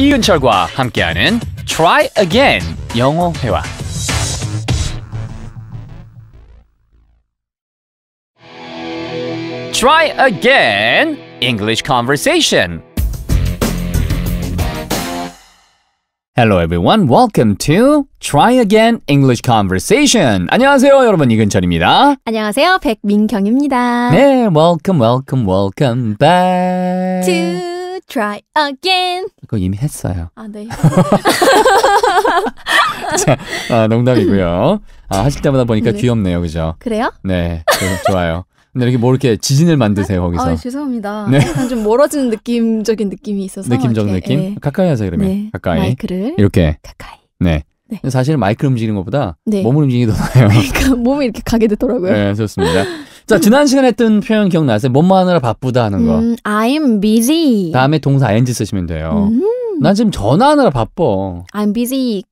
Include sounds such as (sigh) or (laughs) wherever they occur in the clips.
이윤철과 함께하는 Try Again 영어 회화. Try Again English Conversation. Hello everyone. Welcome to Try Again English Conversation. 안녕하세요, 여러분 이근철입니다. 안녕하세요, 백민경입니다. 네, welcome, welcome, welcome back to try again. 그거 이미 했어요. 아, 네. (laughs) 자, 아, 농담이고요. 아, 하실 때마다 보니까 네. 귀엽네요. 그죠? 그래요? 네. 그, 좋아요. 근데 이렇게 뭐 이렇게 지진을 만드세요, 네? 거기서. 아, 죄송합니다. 네. 약간 좀 멀어지는 느낌적인 느낌이 있어서. 느낌적 이렇게, 느낌? 예. 가까이 하세 그러면. 네. 가까이. 마이크를. 이렇게. 가까이. 네. 네. 사실 마이크 움직이는 것보다 네. 몸을 움직이는 게나요 그러니까 몸이 이렇게 가게 되더라고요. 네, 좋습니다. 자, 지난 시간에 했던 표현 기억나세요? 몸만 하느라 바쁘다 하는 거. 음, I'm busy. 다음에 동사 ing 쓰시면 돼요. 음. 난 지금 전화하느라 바빠. I'm busy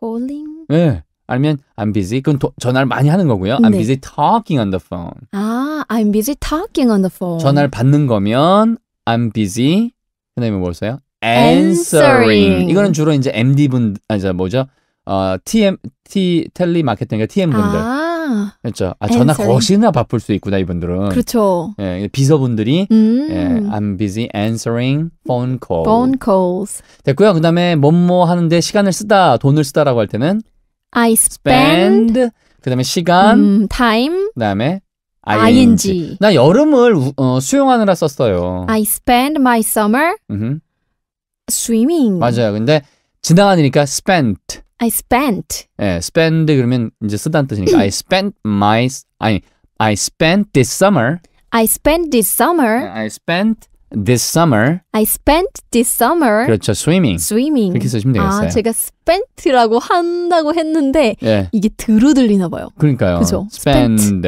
calling. 예. 네. 아니면 I'm busy. 그건 도, 전화를 많이 하는 거고요. I'm 네. busy talking on the phone. 아, I'm busy talking on the phone. 전화를 받는 거면 I'm busy. 그다음에 뭐 써요? Answering. 이거는 주로 이제 MD 분, 아, 저 뭐죠? 어, TM, T 텔리마케팅이 TM 분들. 아. 그렇죠. 아, 전화 거시나 바쁠 수 있구나, 이분들은. 그렇죠. 예, 비서분들이, 예, 음. 예, I'm busy answering phone calls. phone calls. 됐고요. 그 다음에, 뭐뭐 하는데 시간을 쓰다, 돈을 쓰다라고 할 때는, I spend. 그 다음에 시간. 음, time. 그 다음에, ing. ing. 나 여름을 어, 수영하느라 썼어요. I spend my summer 음흠. swimming. 맞아요. 근데, 지나가니까 spent. I spent. 예, spend 그러면 이제 쓰다는 뜻이니까 I spent my 아니 I spent this summer. I spent this summer. I spent this summer. I spent this summer. 그렇죠. swimming. swimming. 이렇게 쓰시면 되겠어요. 아, 제가 spent라고 한다고 했는데 예. 이게 들어 들리나 봐요. 그러니까요. 그죠? spend.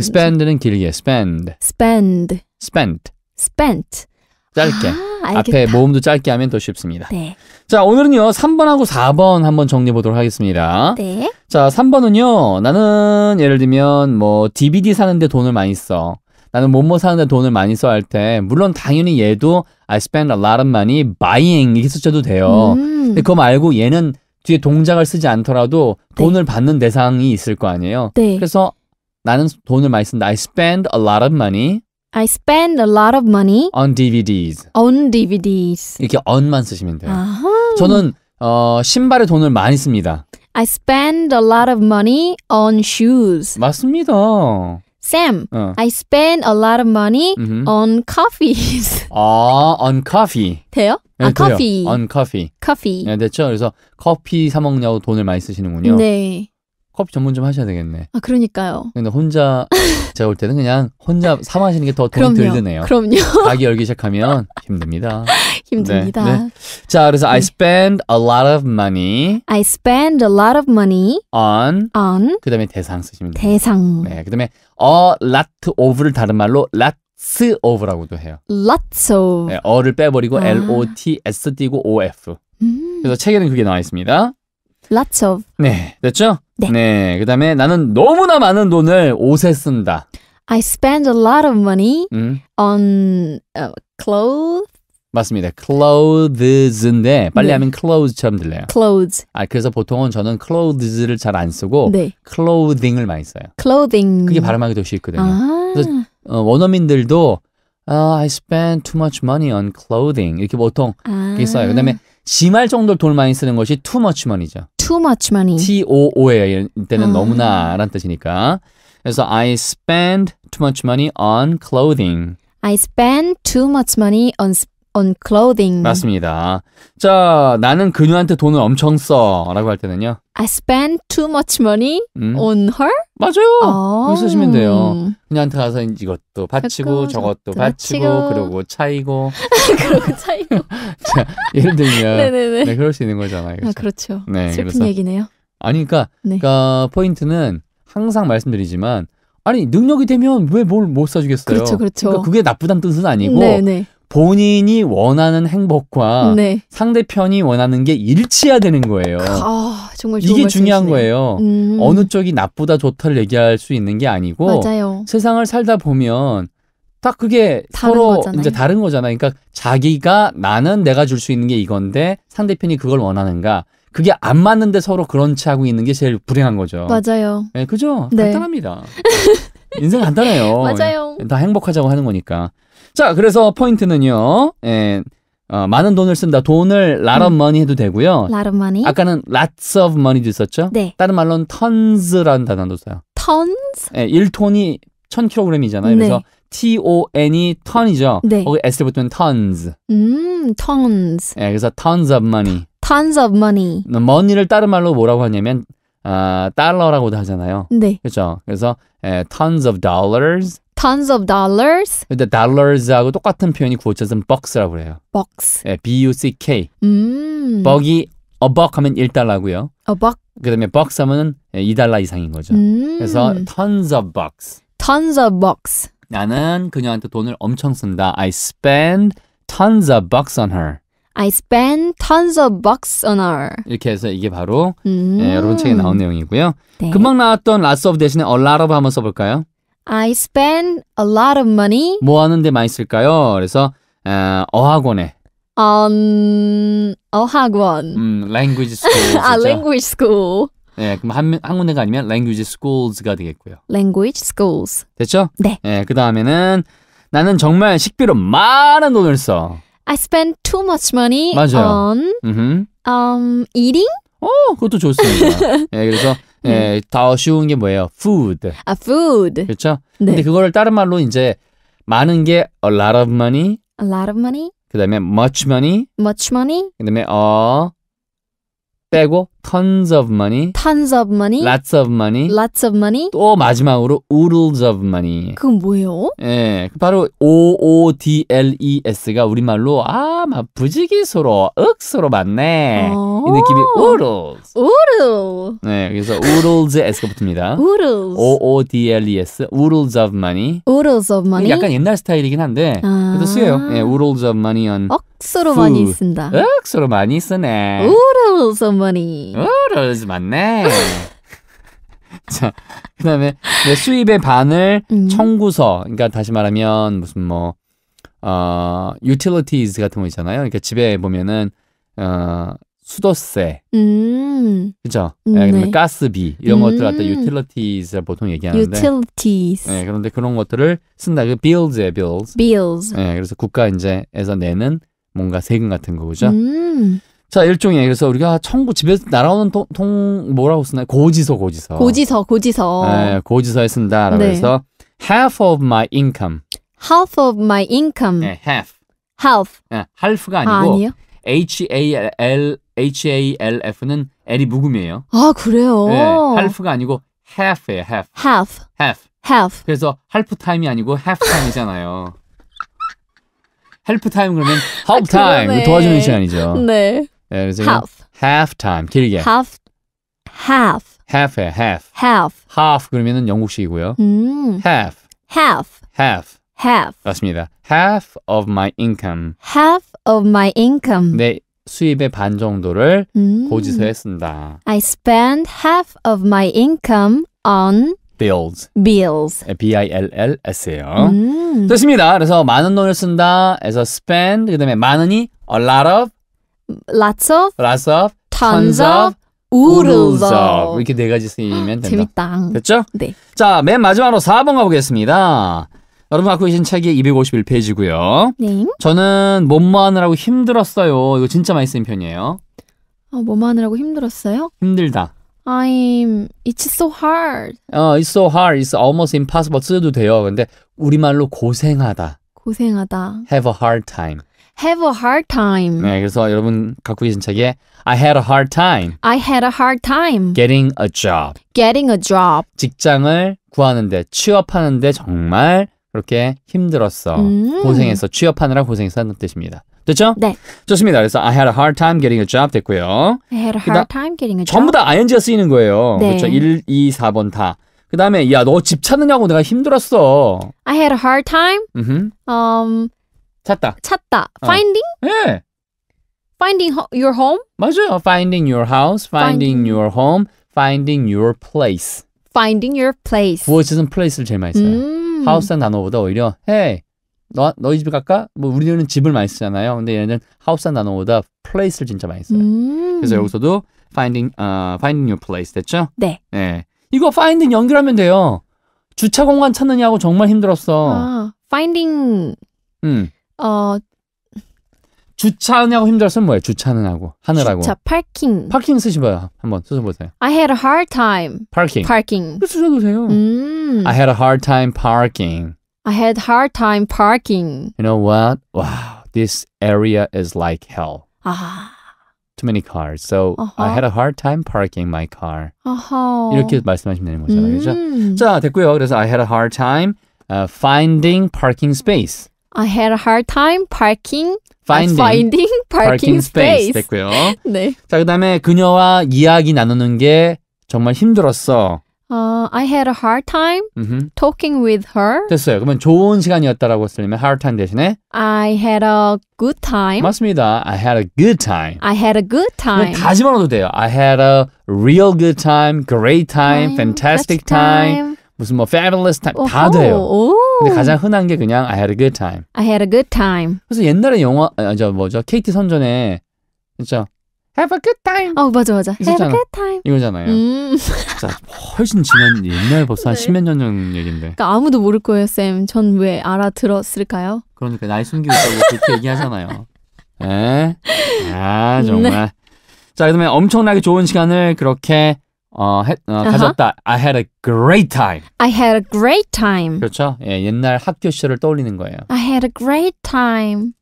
spend. 는 길게 spend. spend. spent. spent. 짧게. 아, 앞에 모음도 짧게 하면 더 쉽습니다. 네. 자, 오늘은요, 3번하고 4번 한번 정리해 보도록 하겠습니다. 네. 자, 3번은요, 나는 예를 들면 뭐 DVD 사는데 돈을 많이 써. 나는 뭐뭐 사는데 돈을 많이 써 할 때, 물론 당연히 얘도 I spend a lot of money buying 이렇게 쓰셔도 돼요. 음. 근데 그거 말고 얘는 뒤에 동작을 쓰지 않더라도 네. 돈을 네. 받는 대상이 있을 거 아니에요. 네. 그래서 나는 돈을 많이 쓴다. I spend a lot of money. I spend a lot of money on DVDs. On DVDs. 이렇게 on만 쓰시면 돼요. 아하. 저는 어, 신발에 돈을 많이 씁니다. I spend a lot of money on shoes. 맞습니다. Sam, 어. I spend a lot of money 음흠. on coffees. (laughs) 아, on coffee. 돼요? 네, 아, 돼요. coffee. on coffee. coffee. 네, 됐죠? 그래서 커피 사 먹냐고 돈을 많이 쓰시는군요. 네. 커피 전문점 하셔야 되겠네. 아, 그러니까요. 근데 혼자 (laughs) 제가 볼 때는 그냥 혼자 사 마시는 게 더 돈 들드네요. 그럼요. 가게 (laughs) 열기 시작하면 힘듭니다. 힘듭니다. 네, 네. 자, 그래서 I spend a lot of money I spend a lot of money on on 그다음에 대상 쓰시면 돼요. 대상 네, 그다음에 a lot of를 다른 말로 lots of라고도 해요. lots of 네, 어를 빼버리고 아. L O T S 띄고 O F. 음. 그래서 책에는 그게 나와 있습니다. lots of 네, 됐죠? 네. 네, 그다음에 나는 너무나 많은 돈을 옷에 쓴다. I spend a lot of money 음. on uh, clothes 맞습니다. clothes인데 빨리 네. 하면 clothes처럼 들려요. clothes. 아 그래서 보통은 저는 clothes를 잘 안 쓰고 네. clothing을 많이 써요. clothing. 그게 발음하기 더 쉽거든요. 아 그래서 어, 원어민들도 oh, I spent too much money on clothing 이렇게 보통 아 써요. 그다음에 심할 정도로 돈을 많이 쓰는 것이 too much money죠. too much money. T O O예요. 이때는 아 너무나란 뜻이니까. 그래서 I spend too much money on clothing. I spend too much money on on clothing. 맞습니다. 자, 나는 그녀한테 돈을 엄청 써라고 할 때는요. I spend too much money 음. on her. 맞아요. 그렇게 어. 쓰시면 돼요. 그녀한테 가서 이것도 바치고 저것도 바치고 (laughs) 그러고 차이고 그러고 차이고. (laughs) 자, 예를 들면 (laughs) 네네네. 네, 그럴 수 있는 거잖아요. 아, 그렇죠. 아, 그렇죠. 네, 슬픈 그래서. 얘기네요. 아니 그러니까, 네. 그러니까 포인트는 항상 말씀드리지만 아니 능력이 되면 왜 뭘 못 사주겠어요? 그렇죠, 그렇죠. 그러니까 그게 나쁘다는 뜻은 아니고 네네. 네. 본인이 원하는 행복과 네. 상대편이 원하는 게 일치해야 되는 거예요. 아, 정말 이게 중요한 거예요. 음. 어느 쪽이 나쁘다 좋다를 얘기할 수 있는 게 아니고 맞아요. 세상을 살다 보면 딱 그게 서로 거잖아요. 이제 다른 거잖아요. 그러니까 자기가 나는 내가 줄 수 있는 게 이건데 상대편이 그걸 원하는가 그게 안 맞는데 서로 그런 체 하고 있는 게 제일 불행한 거죠. 맞아요. 네, 그죠? 네. 간단합니다. 인생 간단해요. (laughs) 맞아요. 다 행복하자고 하는 거니까. 자, 그래서 포인트는요. 예, 어, 많은 돈을 쓴다. 돈을 lot of 음. money 해도 되고요. lot of money. 아까는 lots of money도 있었죠? 네. 다른 말로는 tons라는 단어도 써요. tons? 예, 1톤이 1000kg이잖아요. 그래서 네. T-O-N이 ton이죠. 네. 거기 S를 붙으면 tons. 음, tons. 예, 그래서 tons of money. tons of money. 음, money를 다른 말로 뭐라고 하냐면 아, 달러라고도 하잖아요. 네. 그렇죠. 그래서 에, 예, tons of dollars, tons of dollars. 근데 dollars하고 똑같은 표현이 구어쳐서는 bucks라고 그래요. bucks. 예, b-u-c-k. 음. buck이 a buck 하면 1달러고요. a buck. 그다음에 bucks 하면은 2달러 이상인 거죠. 음. 그래서 tons of bucks. tons of bucks. 나는 그녀한테 돈을 엄청 쓴다. I spend tons of bucks on her. I spend tons of bucks on her. 이렇게 해서 이게 바로 음. 예, 여러분 책에 나온 내용이고요. 네. 금방 나왔던 lots of 대신에 a lot of 한번 써볼까요? I spend a lot of money. 뭐 하는데 많이 쓸까요? 그래서 어, 어학원에. On 어학원. 음, language school. 아, language school. 예, 그럼 한, 한문대가 아니면 language schools가 되겠고요. language schools. 됐죠? 네. 예, 그 다음에는 나는 정말 식비로 많은 돈을 써. I spend too much money 맞아요. on um, eating. 어, 그것도 좋습니다. 예, 그래서 음. 예, 더 쉬운 게 뭐예요? food. 아, food. 그렇죠? 네. 근데 그거를 다른 말로 이제 많은 게 a lot of money. a lot of money. 그다음에 much money. much money. 그다음에 어 빼고 tons of money, tons of money, lots of money, lots of money. 또 마지막으로 oodles of money. 그건 뭐예요? 예, 바로 O O D L E S가 우리말로 아, 막 부지기수로 억수로 많네. 어~ 이 느낌이 oodles. oodle. 네, 그래서 oodles S가 붙습니다. oodles. O O D L E S. oodles of money. oodles of money. 약간 옛날 스타일이긴 한데 아~ 그래도 쓰여요. 예, oodles of money on 억수로 food. 많이 쓴다. 억수로 많이 쓰네. oodles of money. 롤러 어, 롤러지 맞네. (laughs) 자, 그다음에 내 수입의 반을 음. 청구서, 그러니까 다시 말하면 무슨 뭐 어, utilities 같은 거 있잖아요. 그러니까 집에 보면은 어, 수도세, 음. 그죠? 음, 예, 네. 가스비 이런 음. 것들 갖다 음. utilities라 보통 얘기하는데, utilities. 네, 그런데 그런 것들을 쓴다. 그 bills에 bills. bills. 네, 그래서 국가 이제에서 내는 뭔가 세금 같은 거죠. 음. 자, 일종의 그래서 우리가 청구 집에서 날아오는 통, 통 뭐라고 쓰나요? 고지서, 고지서. 고지서, 고지서. 네, 고지서에 쓴다라고 네. 해서 half of my income. half of my income. 네, half. half. 네, half가 아, 아니고 아, 니요 H A L H A L F는 L이 묵음이에요. 아, 그래요. 네, half가 아니고 half예요, half. half. half. half. 그래서 half time이 아니고 half time이잖아요. 헬프 (laughs) 타임 그러면 헬프 타임 아, 도와주는 시간이죠. 네. half. half time 길게. half half half에 half. half half 그러면은 영국식이고요. 음. half half half half 맞습니다. half of my income. half of my income. 내 수입의 반 정도를 음. 고지서에 쓴다. I spend half of my income on bills. bills. B-I-L-L-S예요. 음. 됐습니다. 그래서 많은 돈을 쓴다에서 spend 그다음에 많은이 a lot of lots of, lots of, tons, o f oodles of 이렇게 네 가지 쓰이면 된다. 재밌다. 됐죠? 네. 자, 맨 마지막으로 4번 가보겠습니다. 여러분 갖고 계신 책이 251페이지고요. 네. 저는 몸뭐 하느라고 힘들었어요. 이거 진짜 많이 쓰는 편이에요. 아, 뭐뭐 하느라고 힘들었어요? 힘들다. I'm it's so hard. 어, it's so hard. It's almost impossible 쓰도 돼요. 근데 우리말로 고생하다. 고생하다. Have a hard time. have a hard time. 네, 그래서 여러분 갖고 계신 책에 I had a hard time. I had a hard time. Getting a job. Getting a job. 직장을 구하는데 취업하는데 정말 그렇게 힘들었어. 음. 고생했어. 취업하느라 고생했어 는 뜻입니다. 됐죠? 네. 좋습니다. 그래서 I had a hard time getting a job 됐고요. I had a hard time getting a job. 전부 다 i n g 쓰이는 거예요. 네. 그렇죠? 1, 2, 4번 다. 그 다음에 야너 집 찾느냐고 내가 힘들었어. I had a hard time. m Um, 찾다. 찾다. 어. finding? 예. finding ho- your home? 맞아요. finding your house, finding, finding your home, finding your place. finding your place. 구어 지은 place를 제일 많이 써요. 음. house란 단어보다 오히려 hey, 너, 너희 집 갈까? 뭐 우리는 집을 많이 쓰잖아요. 근데 얘네는 house란 단어보다 place를 진짜 많이 써요. 음. 그래서 여기서도 finding, 어, finding your place 됐죠? 네. 네. 이거 finding 연결하면 돼요. 주차 공간 찾느냐고 정말 힘들었어. 아, finding 음. 어 주차하냐고 힘들었으면 뭐예요? 하고 하느라고. 주차 파킹. 파킹 쓰시봐요. 한번 쓰셔보세요. I had a hard time. parking. parking. 그 쓰셔도 돼요. 음. I had a hard time parking. I had hard time parking. You know what? Wow, this area is like hell. 아. Too many cars. So uh-huh. I had a hard time parking my car. Uh-huh. 이렇게 말씀하시면 되는 거잖아요. 음. 그죠? 자, 됐고요. 그래서 I had a hard time uh, finding parking space. I had a hard time parking finding, finding parking, parking space. 됐고요. 네. 자, 그다음에 그녀와 이야기 나누는 게 정말 힘들었어. Uh, I had a hard time 음흠. talking with her. 됐어요. 그러면 좋은 시간이었다라고 쓰려면 hard time 대신에 I had a good time. 맞습니다. I had a good time. I had a good time. 다 집어넣어도 돼요. I had a real good time, great time, time fantastic time. time. 무슨 뭐 fabulous time 다 돼요. 오. 근데 가장 흔한 게 그냥 I had a good time. I had a good time. 그래서 옛날에 영화 아, 저 뭐죠? KT 선전에 진짜 Have a good time. 어 맞아 맞아. 있었잖아. Have a good time. 이거잖아요. 음. 자 훨씬 지난 옛날 벌써 네. 한 십몇 년 전 얘긴데. 그러니까 아무도 모를 거예요 쌤. 전 왜 알아들었을까요? 그러니까 나이 숨기고 있다고 그렇게 얘기하잖아요. 에? 예? 아 네. 정말. 네. 자 그다음에 엄청나게 좋은 시간을 그렇게 어, 해, 어 uh-huh. 가졌다. I had a great time. I had a great time. 그렇죠. 예, 옛날 학교 시절을 떠올리는 거예요. I had a great time.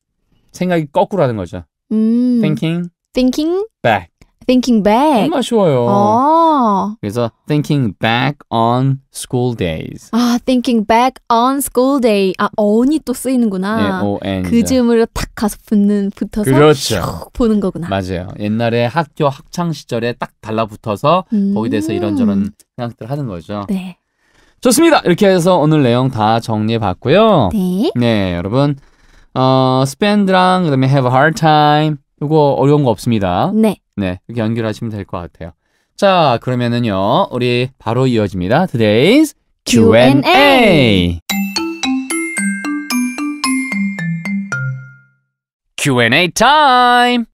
생각이 거꾸로 하는 거죠. 음. Thinking. Thinking. Back. thinking back. 정말 쉬워요. 어. 그래서 thinking back on school days. 아, thinking back on school day. 아, on이 또 쓰이는구나. 네, on. 그 즈음으로 탁 가서 붙는 붙어서 그렇죠. 보는 거구나. 맞아요. 옛날에 학교 학창 시절에 딱 달라붙어서 음. 거기 대해서 이런저런 생각들 하는 거죠. 네. 좋습니다. 이렇게 해서 오늘 내용 다 정리해 봤고요. 네. 네, 여러분. 어, spend랑 그다음에 have a hard time. 이거 어려운 거 없습니다. 네. 네, 이렇게 연결하시면 될 것 같아요. 자, 그러면은요, 우리 바로 이어집니다. Today's Q&A. Q&A 타임.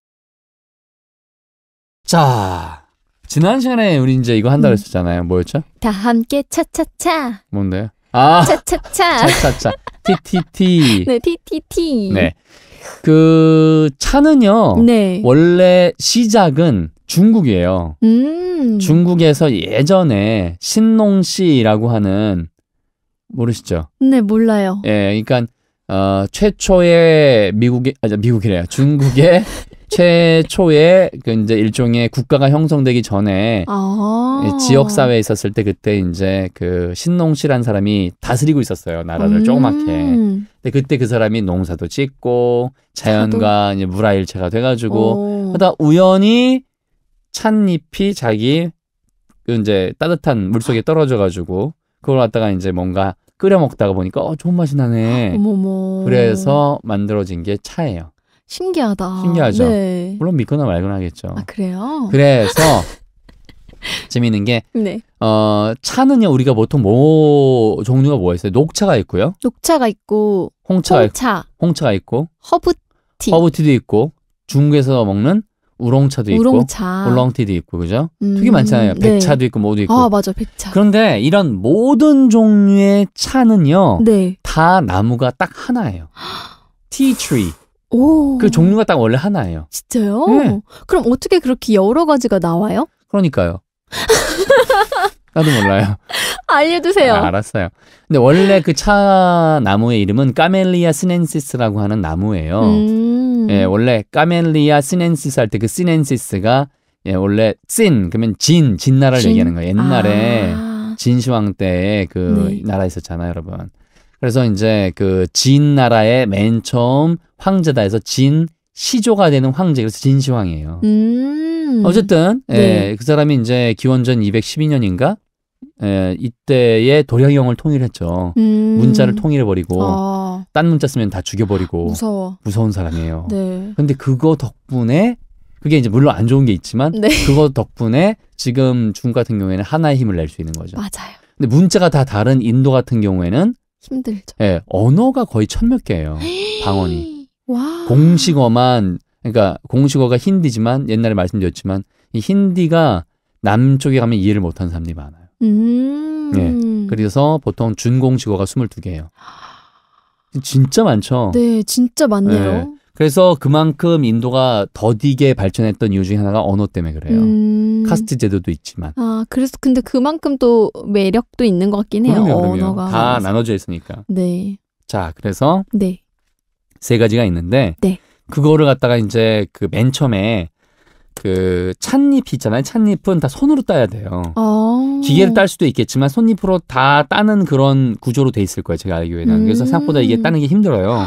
자, 지난 시간에 우리 이제 이거 한다고 음. 했었잖아요. 뭐였죠? 다 함께 차차차. 뭔데요? 아, 차차차. 차차차. TTT. (laughs) 네, TTT. 네. 그 차는요. 네. 원래 시작은 중국이에요. 음. 중국에서 예전에 신농씨라고 하는 모르시죠? 네, 몰라요. 예, 그러니까 어, 최초의 미국이 아니 미국이래요. 중국의 (laughs) 최초의 그 이제 일종의 국가가 형성되기 전에 아~ 지역 사회에 있었을 때 그때 이제 그 신농씨란 사람이 다스리고 있었어요 나라를 음~ 조그맣게. 근데 그때 그 사람이 농사도 짓고 자연과 자 이제 물화일체가 돼가지고 하다 우연히 찻잎이 자기 그 이제 따뜻한 물 속에 떨어져가지고 그걸 갖다가 이제 뭔가 끓여 먹다가 보니까 어, 좋은 맛이 나네. 어머머. 그래서 만들어진 게 차예요. 신기하다. 신기하죠. 네. 물론 믿거나 말거나 하겠죠. 아 그래요? 그래서 (laughs) 재미있는 게 네. 어, 차는요 우리가 보통 뭐 종류가 뭐가 있어요? 녹차가 있고요. 녹차가 있고 홍차가 홍차. 있고, 홍차가 있고 허브티 허브티도 있고 중국에서 먹는 우롱차도 있고 우롱차. 울렁티도 있고 그죠? 음, 되게 많잖아요. 네. 백차도 네. 있고 모두 있고. 아 맞아 백차. 그런데 이런 모든 종류의 차는요. 네. 다 나무가 딱 하나예요. 티트리. (gasps) 오. 그 종류가 딱 원래 하나예요. 진짜요? 네. 그럼 어떻게 그렇게 여러 가지가 나와요? 그러니까요. (laughs) 나도 몰라요. 알려주세요. 아, 알았어요. 근데 원래 그 차 나무의 이름은 까멜리아 스넨시스라고 하는 나무예요. 음. 예, 음. 원래 까멜리아 시넨시스 할 때 그 시넨시스가 예, 원래 찐 그러면 진 진나라를 진? 얘기하는 거예요. 옛날에 아. 진시황 때그 네. 나라 있었잖아요, 여러분. 그래서 이제 그 진 나라의 맨 처음 황제다 해서 진 시조가 되는 황제 그래서 진시황이에요. 음. 어쨌든 예, 네. 예, 그 사람이 이제 기원전 212년인가 예, 이때에 도량형을 통일했죠. 음. 문자를 통일해 버리고. 아. 딴 문자 쓰면 다 죽여버리고 무서워. 무서운 사람이에요. 네. 근데 그거 덕분에 그게 이제 물론 안 좋은 게 있지만 네. 그거 덕분에 지금 중 같은 경우에는 하나의 힘을 낼 수 있는 거죠. 맞아요. 근데 문자가 다 다른 인도 같은 경우에는 힘들죠. 예, 언어가 거의 천 몇 개예요. 방언이. (gasps) 와. 공식어만 그러니까 공식어가 힌디지만 옛날에 말씀드렸지만 이 힌디가 남쪽에 가면 이해를 못하는 사람들이 많아요. 음. 예. 그래서 보통 준공식어가 22개예요. (gasps) 진짜 많죠. 네, 진짜 많네요. 네. 그래서 그만큼 인도가 더디게 발전했던 이유 중에 하나가 언어 때문에 그래요. 음... 카스트 제도도 있지만. 아, 그래서 근데 그만큼 또 매력도 있는 것 같긴 해요. 그럼요, 그럼요. 언어가. 다 그래서. 나눠져 있으니까. 네. 자, 그래서 네. 세 가지가 있는데 네. 그거를 갖다가 이제 그 맨 처음에 그 찻잎이 있잖아요. 찻잎은 다 손으로 따야 돼요. 어. 기계를 딸 수도 있겠지만 손잎으로 다 따는 그런 구조로 돼 있을 거예요. 제가 알기로는. 음. 그래서 생각보다 이게 음. 따는 게 힘들어요.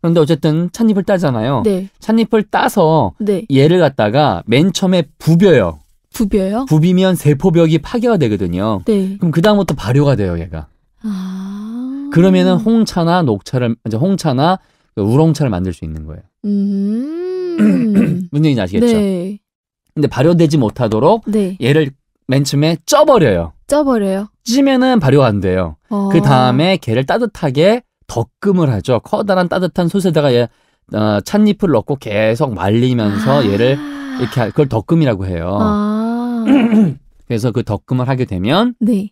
그런데 어쨌든 찻잎을 따잖아요. 네. 찻잎을 따서 네. 얘를 갖다가 맨 처음에 부벼요. 부벼요? 부비면 세포벽이 파괴가 되거든요. 네. 그럼 그 다음부터 발효가 돼요, 얘가. 아... 그러면은 홍차나 녹차를 이제 홍차나 그 우롱차를 만들 수 있는 거예요. 음. 문제얘인지 음. (clears throat) 아시겠죠? 네. 근데 발효되지 못하도록 네. 얘를 맨 처음에 쪄버려요. 쪄버려요? 찌면은 발효가 안 돼요. 어. 그 다음에 걔를 따뜻하게 덕금을 하죠. 커다란 따뜻한 솥에다가 얘 어, 찻잎을 넣고 계속 말리면서 아. 얘를 이렇게 그걸 덕금이라고 해요. 아. (clears throat) 그래서 그 덕금을 하게 되면 네.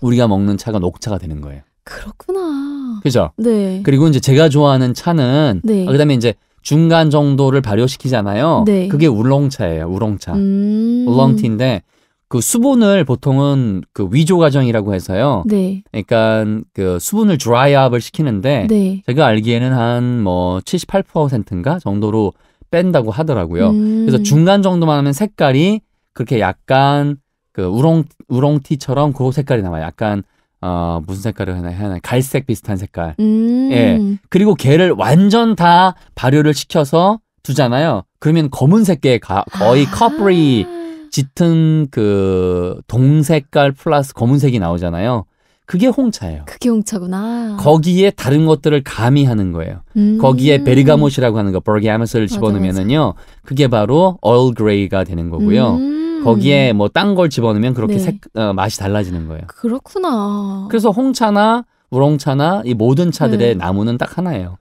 우리가 먹는 차가 녹차가 되는 거예요. 그렇구나. 그죠? 네. 그리고 이제 제가 좋아하는 차는 네. 아, 그다음에 이제 중간 정도를 발효시키잖아요. 네. 그게 울렁차예요. 울렁차 음. 울렁티인데 그 수분을 보통은 그 위조 과정이라고 해서요. 네. 그러니까 그 수분을 드라이업을 시키는데 네. 제가 알기에는 한 뭐 78%인가 정도로 뺀다고 하더라고요. 음. 그래서 중간 정도만 하면 색깔이 그렇게 약간 그 우렁 우렁티처럼 그 색깔이 나와요. 약간 어, 무슨 색깔을 하나 해야 하나 갈색 비슷한 색깔. 음. 예. 그리고 개를 완전 다 발효를 시켜서 두잖아요. 그러면 검은색계 거의 아. 커플이 짙은 그 동색깔 플러스 검은색이 나오잖아요. 그게 홍차예요. 그게 홍차구나. 거기에 다른 것들을 가미하는 거예요. 음. 거기에 베리가못이라고 하는 거, 버게아메스를 집어넣으면은요, 그게 바로 얼그레이가 되는 거고요. 음. 거기에 음. 뭐딴 걸 집어넣으면 그렇게 네. 색, 어, 맛이 달라지는 거예요. 그렇구나. 그래서 홍차나 우롱차나 이 모든 차들의 네. 나무는 딱 하나예요.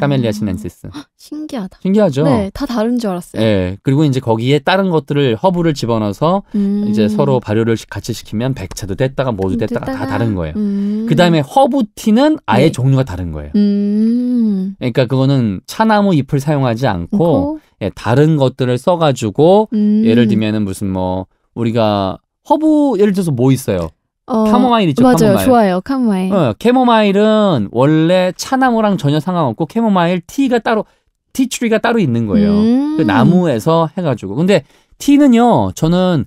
까멜리아 아. 시넨시스. 신기하다. 신기하죠? 네, 다 다른 줄 알았어요. 네, 그리고 이제 거기에 다른 것들을 허브를 집어넣어서 음. 이제 서로 발효를 같이 시키면 백차도 됐다가 모두 됐다가, 다다른 거예요. 음. 그 다음에 허브티는 아예 네. 종류가 다른 거예요. 음. 그러니까 그거는 차나무 잎을 사용하지 않고 오고. 예, 다른 것들을 써가지고 음. 예를 들면은 무슨 뭐 우리가 허브 예를 들어서 뭐 있어요? 어, 카모마일 있죠. 맞아요, 카모마일. 좋아요, 카모마일. 어, 캐모마일은 원래 차나무랑 전혀 상관없고 캐모마일 티가 따로 티추리가 따로 있는 거예요. 음. 그 나무에서 해가지고 근데 티는요 저는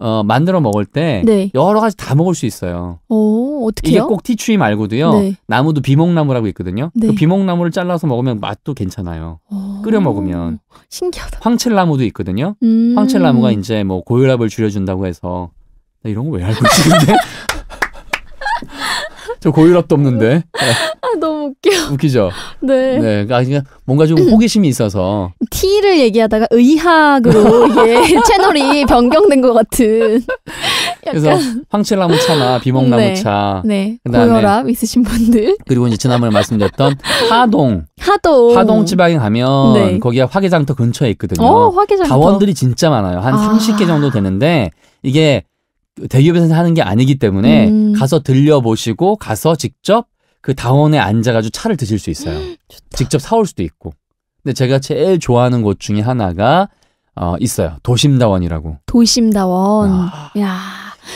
어, 만들어 먹을 때 네. 여러 가지 다 먹을 수 있어요. 오, 어떻게요? 이게 꼭 티추이 말고도요. 네. 나무도 비목나무라고 있거든요. 그 네. 그 비목나무를 잘라서 먹으면 맛도 괜찮아요. 오, 끓여 먹으면 신기하다. 황칠나무도 있거든요. 음. 황칠나무가 이제 뭐 고혈압을 줄여준다고 해서 이런 거 왜 알고 있지? 근데 (laughs) 저 고혈압도 없는데. 아, 너무 웃겨. 웃기죠? 네. 네. 그러니까 뭔가 좀 호기심이 있어서. T를 얘기하다가 의학으로 예, (laughs) 채널이 변경된 것 같은. 그래서 황칠나무 차나 비목나무 네. 차. 네. 그다음에 고혈압 있으신 분들. 그리고 이제 지난번에 말씀드렸던 하동. 하동. 하동 지방에 가면 네. 거기가 화계장터 근처에 있거든요. 어, 화개장터. 자원들이 진짜 많아요. 한 아. 30개 정도 되는데 이게 대기업에서 하는 게 아니기 때문에 음. 가서 들려보시고 가서 직접 그 다원에 앉아가지고 차를 드실 수 있어요. 직접 사올 수도 있고. 근데 제가 제일 좋아하는 곳 중에 하나가 어, 있어요. 도심다원이라고. 도심다원. 아. 야.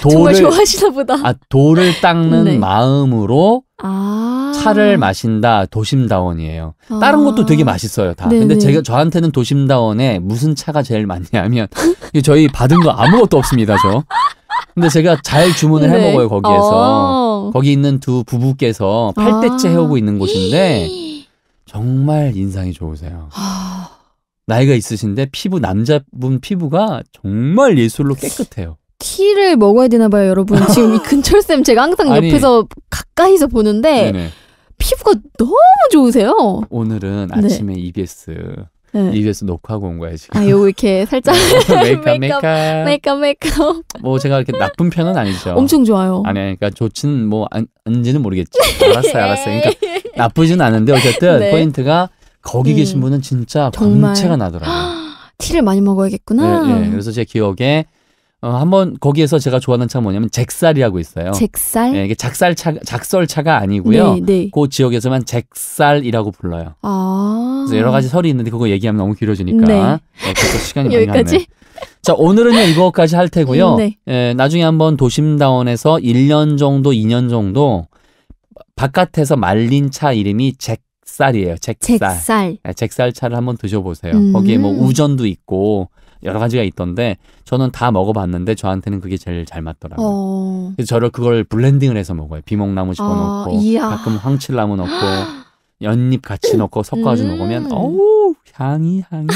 도를, 정말 좋아하시나 보다. 아, 돌을 닦는 네. 마음으로 아. 차를 마신다 도심다원이에요. 아. 다른 것도 되게 맛있어요, 다. 네네. 근데 네. 제가 저한테는 도심다원에 무슨 차가 제일 많냐면 저희 받은 거 아무것도 없습니다, 저. 근데 제가 잘 주문을 네. 해 먹어요 거기에서 어. 거기 있는 두 부부께서 팔대째 아. 해오고 있는 곳인데 (gasps) 정말 인상이 좋으세요. 나이가 있으신데 피부 남자분 피부가 정말 예술로 깨끗해요. 티를 먹어야 되나 봐요, 여러분. 지금 이 근철쌤 제가 항상 아니, 옆에서 가까이서 보는데 네네. 피부가 너무 좋으세요. 오늘은 네. 아침에 네. EBS 네. e b 서 녹화하고 온 거야 지금. 아 요거 이렇게 살짝 네. (laughs) 메이크업 메이크업 메이크업 메이크업. 뭐 제가 이렇게 나쁜 편은 아니죠. 엄청 좋아요. 아니 그러니까 좋지는 뭐 안, 안지는 모르겠지. (laughs) 예. 알았어요 알았어요. 그러니까 나쁘진 않은데 어쨌든 네. 포인트가 거기 계신 음. 분은 진짜 정체가 나더라고요. (gasps) 티를 많이 먹어야겠구나. 네, 네. 그래서 제 기억에 어, 한번 거기에서 제가 좋아하는 차 뭐냐면 잭살이라고 있어요. 잭살? 네, 이게 작살차 작설차가 아니고요. 네, 네. 그 지역에서만 잭살이라고 불러요. 아. 그래서 여러 가지 설이 있는데 그거 얘기하면 너무 길어지니까 네. 네, 벌써 시간이 많이 여기까 자, 오늘은요, 이거까지 할 테고요. 네. 예, 나중에 한번 도심다원에서 1년 정도, 2년 정도 바깥에서 말린 차 이름이 잭살이에요. 잭살. 잭살. 네, 잭살 차를 한번 드셔보세요. 음. 거기에 뭐 우전도 있고, 여러 가지가 있던데 저는 다 먹어봤는데 저한테는 그게 제일 잘 맞더라고요. 어... 그래서 저를 그걸 블렌딩을 해서 먹어요. 비목나무 아, 집어넣고 어, 가끔 황칠나무 넣고 (gasps) 연잎 같이 넣고 섞어가지고 음... 먹으면 어우 향이 향이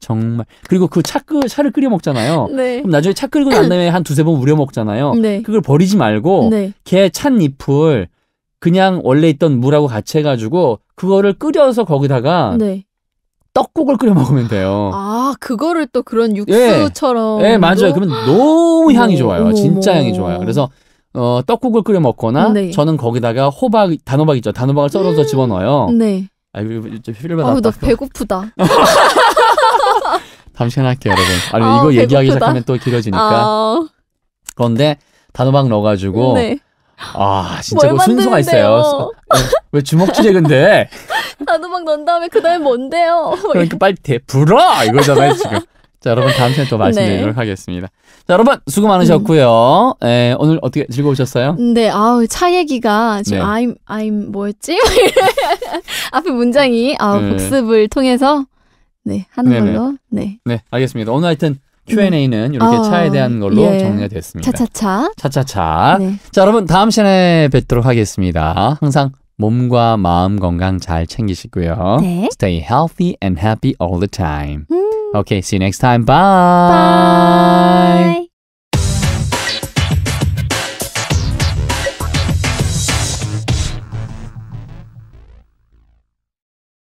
정말 그리고 그 차크 차를 끓여 먹잖아요. 네. 그럼 나중에 차 끓이고 난 다음에 한 두세 번 우려 먹잖아요. 네. 그걸 버리지 말고 네. 걔 찻잎을 그냥 원래 있던 물하고 같이 해가지고 그거를 끓여서 거기다가 네. 떡국을 끓여 먹으면 돼요. 아, 그거를 또 그런 예. 육수처럼. 예, 예 맞아요. 그러면 너무 향이 좋아요. 어머, 진짜 어머. 향이 좋아요. 그래서 어, 떡국을 끓여 먹거나 네. 저는 거기다가 호박, 단호박 있죠. 단호박을 썰어서 음. 집어넣어요. 네. 아, 필요아나 배고프다. (laughs) 다음 시간에 할게요, 여러분. 아니, 아, 이거 배고프다. 얘기하기 시작하면 또 길어지니까. 아. 그런데 단호박 넣어가지고 네. 아 진짜 그 순서가 있어요. 어, 왜 주먹질해 근데? (laughs) 단호박 넣은 다음에 그 다음에 뭔데요? 뭐 그러니까 빨리 대불어 이거잖아요 지금. 자 여러분 다음 시간에 또 말씀드리도록 네. 하겠습니다. 자 여러분 수고 많으셨고요. 음. 예, 에, 오늘 어떻게 즐거우셨어요? 네 아우 차 얘기가 지금 네. I'm I'm 뭐였지? 뭐 (laughs) 앞에 문장이 아 네. 복습을 통해서 네 하는 네네. 네. 걸로 네. 네 알겠습니다. 오늘 하여튼 Q&A는 이렇게 어, 차에 대한 걸로 예. 정리가 됐습니다. 차차차. 차차차. 네. 자, 여러분 다음 시간에 뵙도록 하겠습니다. 항상 몸과 마음 건강 잘 챙기시고요. 네. Stay healthy and happy all the time. 음. Okay, see you next time. Bye. Bye.